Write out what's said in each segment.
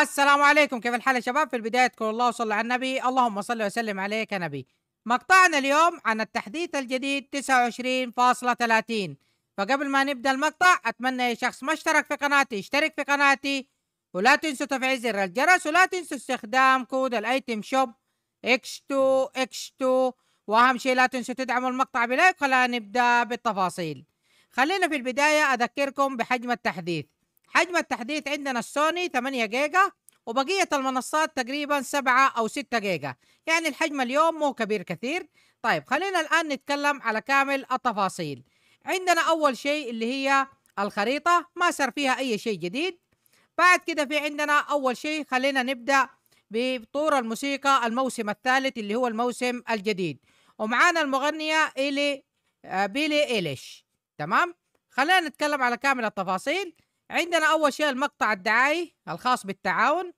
السلام عليكم كيف الحال يا شباب في البداية كل الله وصلى على النبي اللهم صل وسلم عليك يا نبي مقطعنا اليوم عن التحديث الجديد 29.30 فقبل ما نبدأ المقطع أتمنى أي شخص ما اشترك في قناتي اشترك في قناتي ولا تنسوا تفعيل زر الجرس ولا تنسوا استخدام كود الايتم شوب اكشتوا 2 واهم شيء لا تنسوا تدعموا المقطع بلايك خلينا نبدا بالتفاصيل خلينا في البدايه اذكركم بحجم التحديث حجم التحديث عندنا السوني 8 جيجا وبقية المنصات تقريبا 7 أو 6 جيجا يعني الحجم اليوم مو كبير كثير طيب خلينا الآن نتكلم على كامل التفاصيل عندنا أول شيء اللي هي الخريطة ما صار فيها أي شيء جديد بعد كده في عندنا أول شيء خلينا نبدأ بطور الموسيقى الموسم الثالث اللي هو الموسم الجديد ومعانا المغنية إلي آه، بيلي إيليش تمام خلينا نتكلم على كامل التفاصيل عندنا أول شيء المقطع الدعائي الخاص بالتعاون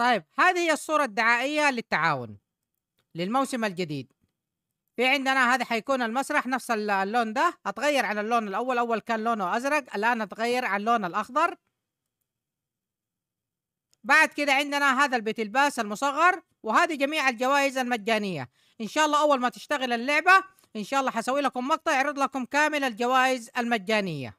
طيب هذه هي الصورة الدعائية للتعاون للموسم الجديد في عندنا هذا حيكون المسرح نفس اللون ده اتغير عن اللون الاول اول كان لونه ازرق الان اتغير عن اللون الاخضر بعد كده عندنا هذا البيت الباس المصغر وهذه جميع الجوائز المجانية ان شاء الله اول ما تشتغل اللعبة ان شاء الله حسوي لكم مقطع يعرض لكم كامل الجوائز المجانية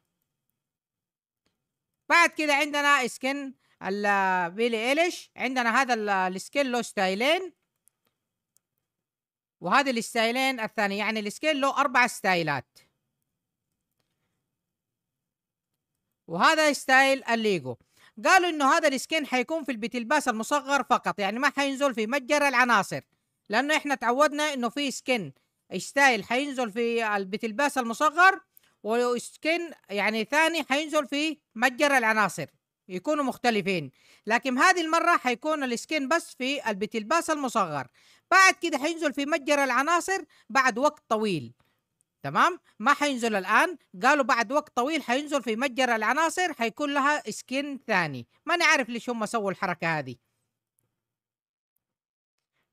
بعد كده عندنا سكن البيلي ايليش عندنا هذا السكيل له ستايلين وهذا الستايلين الثانية يعني السكيل له أربع ستايلات وهذا ستايل الليجو قالوا انه هذا السكين حيكون في البتلباس المصغر فقط يعني ما حينزل في متجر العناصر لانه احنا تعودنا انه في سكين ستايل حينزل في البتلباس المصغر وسكين يعني ثاني حينزل في متجر العناصر يكونوا مختلفين لكن هذه المرة حيكون الاسكين بس في البتلباس المصغر بعد كده حينزل في متجر العناصر بعد وقت طويل تمام ما حينزل الآن قالوا بعد وقت طويل حينزل في متجر العناصر حيكون لها اسكين ثاني ما نعرف ليش هم سووا الحركة هذه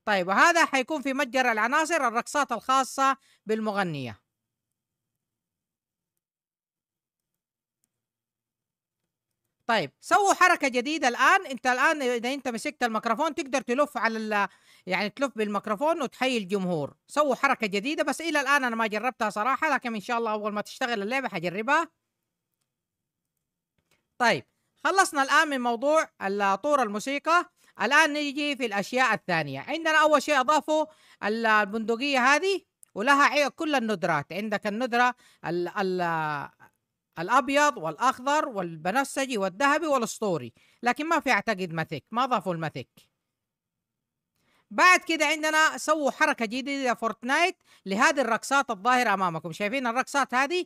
طيب وهذا حيكون في متجر العناصر الرقصات الخاصة بالمغنية طيب سووا حركه جديده الان انت الان اذا انت مسكت الميكروفون تقدر تلف على يعني تلف بالميكروفون وتحيي الجمهور سووا حركه جديده بس الى الان انا ما جربتها صراحه لكن ان شاء الله اول ما تشتغل اللعبه حجربها طيب خلصنا الان من موضوع طور الموسيقى الان نيجي في الاشياء الثانيه عندنا اول شيء اضافوا البندقيه هذه ولها كل الندرات عندك الندره الابيض والاخضر والبنفسجي والذهبي والاسطوري لكن ما في اعتقد ماثيك ما ضافوا الماثيك بعد كده عندنا سووا حركه جديده فورتنايت لهذه الرقصات الظاهره امامكم شايفين الرقصات هذه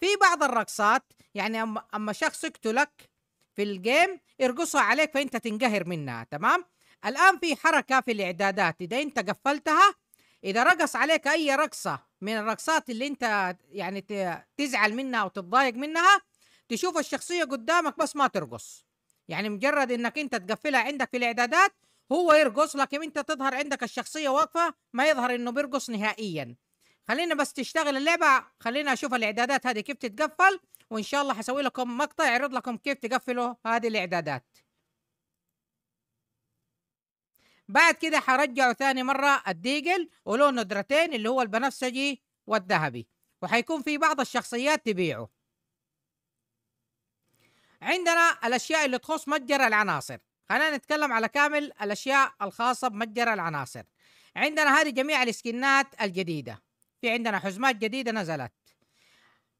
في بعض الرقصات يعني اما شخص يقتلك في الجيم يرقصها عليك فانت تنقهر منها تمام الان في حركه في الاعدادات اذا انت قفلتها اذا رقص عليك اي رقصه من الرقصات اللي انت يعني تزعل منها او تتضايق منها تشوف الشخصيه قدامك بس ما ترقص يعني مجرد انك انت تقفلها عندك في الاعدادات هو يرقص لكن انت تظهر عندك الشخصيه واقفه ما يظهر انه بيرقص نهائيا خلينا بس تشتغل اللعبه خلينا اشوف الاعدادات هذه كيف تتقفل وان شاء الله حسوي لكم مقطع يعرض لكم كيف تقفلوا هذه الاعدادات بعد كده هرجعه ثاني مرة الديجل وله ندرتين اللي هو البنفسجي والذهبي وحيكون في بعض الشخصيات تبيعه عندنا الأشياء اللي تخص متجر العناصر خلينا نتكلم على كامل الأشياء الخاصة بمتجر العناصر عندنا هذه جميع السكنات الجديدة في عندنا حزمات جديدة نزلت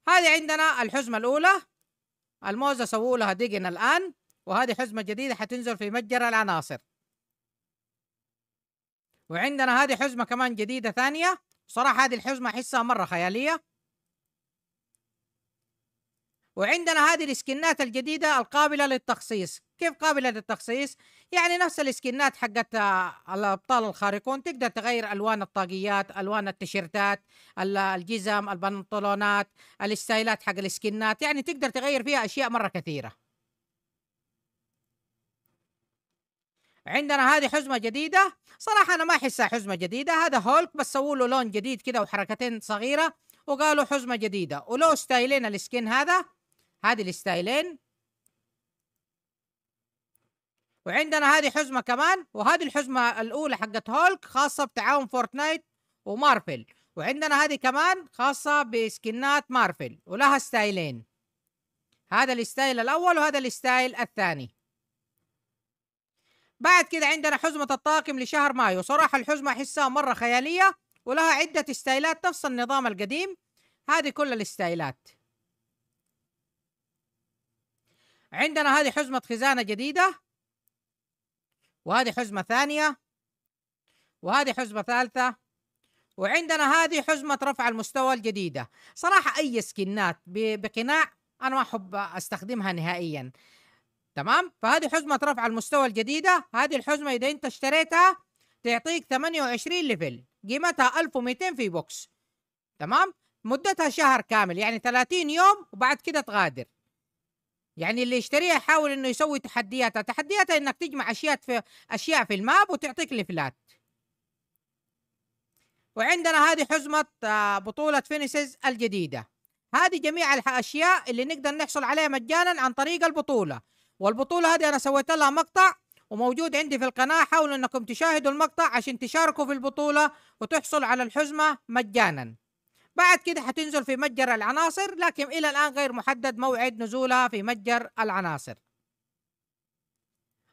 هذه عندنا الحزمة الأولى الموزة سووا لها ديجن الآن وهذه حزمة جديدة حتنزل في متجر العناصر وعندنا هذه حزمه كمان جديده ثانيه صراحه هذه الحزمه احسها مره خياليه وعندنا هذه الاسكنات الجديده القابله للتخصيص كيف قابله للتخصيص يعني نفس الاسكنات حقت آه، الابطال الخارقون تقدر تغير الوان الطاقيات الوان التيشيرتات الجزم البنطلونات الستايلات حق الاسكنات يعني تقدر تغير فيها اشياء مره كثيره عندنا هذه حزمه جديده صراحه انا ما احسها حزمه جديده هذا هولك بس سووا له لون جديد كده وحركتين صغيره وقالوا حزمه جديده ولو ستايلين السكين هذا هذه الستايلين وعندنا هذه حزمه كمان وهذه الحزمه الاولى حقت هولك خاصه بتعاون فورتنايت ومارفل وعندنا هذه كمان خاصه بسكنات مارفل ولها ستايلين هذا الستايل الاول وهذا الستايل الثاني بعد كده عندنا حزمة الطاقم لشهر مايو صراحة الحزمة أحسها مرة خيالية ولها عدة استايلات نفس النظام القديم هذه كل الاستايلات عندنا هذه حزمة خزانة جديدة وهذه حزمة ثانية وهذه حزمة ثالثة وعندنا هذه حزمة رفع المستوى الجديدة صراحة أي سكنات بقناع أنا ما أحب أستخدمها نهائيا تمام فهذه حزمه رفع المستوى الجديده هذه الحزمه اذا انت اشتريتها تعطيك 28 ليفل قيمتها 1200 في بوكس تمام مدتها شهر كامل يعني 30 يوم وبعد كده تغادر يعني اللي يشتريها يحاول انه يسوي تحدياتها تحدياتها انك تجمع اشياء في اشياء في الماب وتعطيك ليفلات وعندنا هذه حزمة آه، بطولة فينيسز الجديدة هذه جميع الأشياء اللي نقدر نحصل عليها مجانا عن طريق البطولة والبطولة هذه أنا سويت لها مقطع وموجود عندي في القناة حاولوا أنكم تشاهدوا المقطع عشان تشاركوا في البطولة وتحصل على الحزمة مجانا بعد كده حتنزل في متجر العناصر لكن إلى الآن غير محدد موعد نزولها في متجر العناصر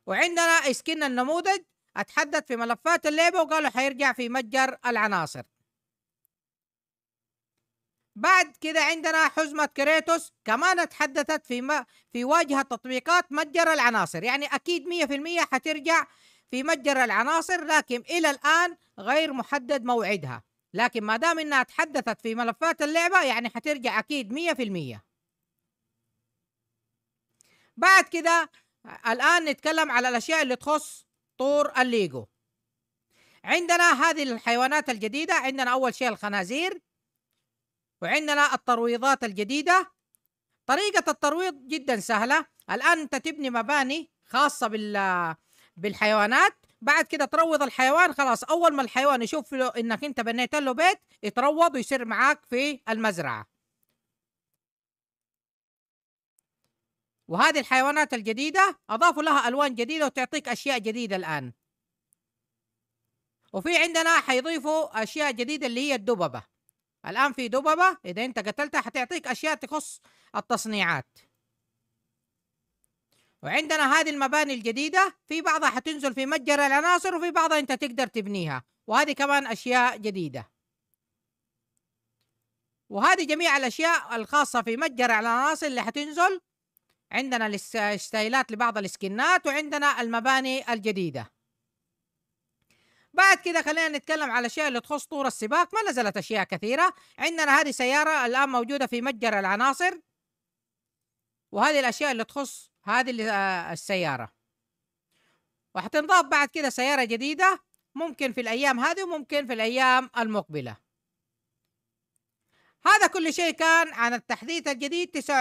وعندنا اسكن النموذج اتحدث في ملفات الليبة وقالوا حيرجع في متجر العناصر بعد كده عندنا حزمة كريتوس كمان تحدثت في ما في واجهة تطبيقات متجر العناصر يعني أكيد 100% حترجع في متجر العناصر لكن إلى الآن غير محدد موعدها لكن ما دام إنها تحدثت في ملفات اللعبة يعني حترجع أكيد 100% بعد كده الآن نتكلم على الأشياء اللي تخص طور الليجو عندنا هذه الحيوانات الجديدة عندنا أول شيء الخنازير وعندنا الترويضات الجديدة طريقة الترويض جدا سهلة الآن أنت تبني مباني خاصة بال بالحيوانات بعد كده تروض الحيوان خلاص أول ما الحيوان يشوف إنك أنت بنيت له بيت يتروض ويصير معاك في المزرعة وهذه الحيوانات الجديدة أضافوا لها ألوان جديدة وتعطيك أشياء جديدة الآن وفي عندنا حيضيفوا أشياء جديدة اللي هي الدببة الآن في دببة إذا أنت قتلتها حتعطيك أشياء تخص التصنيعات وعندنا هذه المباني الجديدة في بعضها حتنزل في متجر العناصر وفي بعضها أنت تقدر تبنيها وهذه كمان أشياء جديدة وهذه جميع الأشياء الخاصة في متجر العناصر اللي حتنزل عندنا الستايلات لبعض السكنات وعندنا المباني الجديده بعد كذا خلينا نتكلم على الاشياء اللي تخص طور السباق ما نزلت اشياء كثيره عندنا هذه سياره الان موجوده في متجر العناصر وهذه الاشياء اللي تخص هذه آه، السياره وحتنضاف بعد كده سياره جديده ممكن في الايام هذه وممكن في الايام المقبله هذا كل شيء كان عن التحديث الجديد 29.30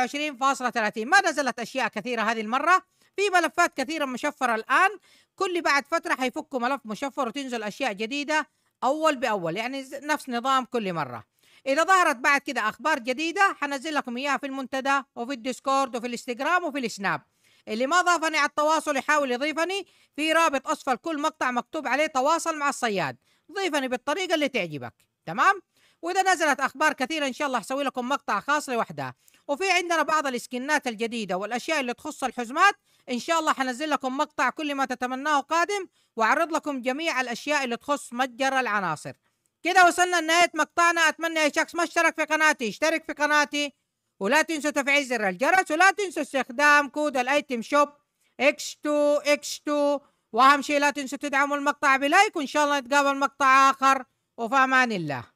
ما نزلت اشياء كثيره هذه المره في ملفات كثيرة مشفرة الآن كل بعد فترة حيفكوا ملف مشفر وتنزل أشياء جديدة أول بأول يعني نفس نظام كل مرة إذا ظهرت بعد كده أخبار جديدة حنزل لكم إياها في المنتدى وفي الديسكورد وفي الانستجرام وفي السناب اللي ما ضافني على التواصل يحاول يضيفني في رابط أسفل كل مقطع مكتوب عليه تواصل مع الصياد ضيفني بالطريقة اللي تعجبك تمام؟ وإذا نزلت أخبار كثيرة إن شاء الله حسوي لكم مقطع خاص لوحدها وفي عندنا بعض الاسكنات الجديده والاشياء اللي تخص الحزمات ان شاء الله حنزل لكم مقطع كل ما تتمناه قادم واعرض لكم جميع الاشياء اللي تخص متجر العناصر كده وصلنا لنهايه مقطعنا اتمنى أي شخص ما اشترك في قناتي اشترك في قناتي ولا تنسوا تفعيل زر الجرس ولا تنسوا استخدام كود الايتم شوب اكس 2 اكس 2 واهم شيء لا تنسوا تدعموا المقطع بلايك وان شاء الله نتقابل مقطع اخر وفي امان الله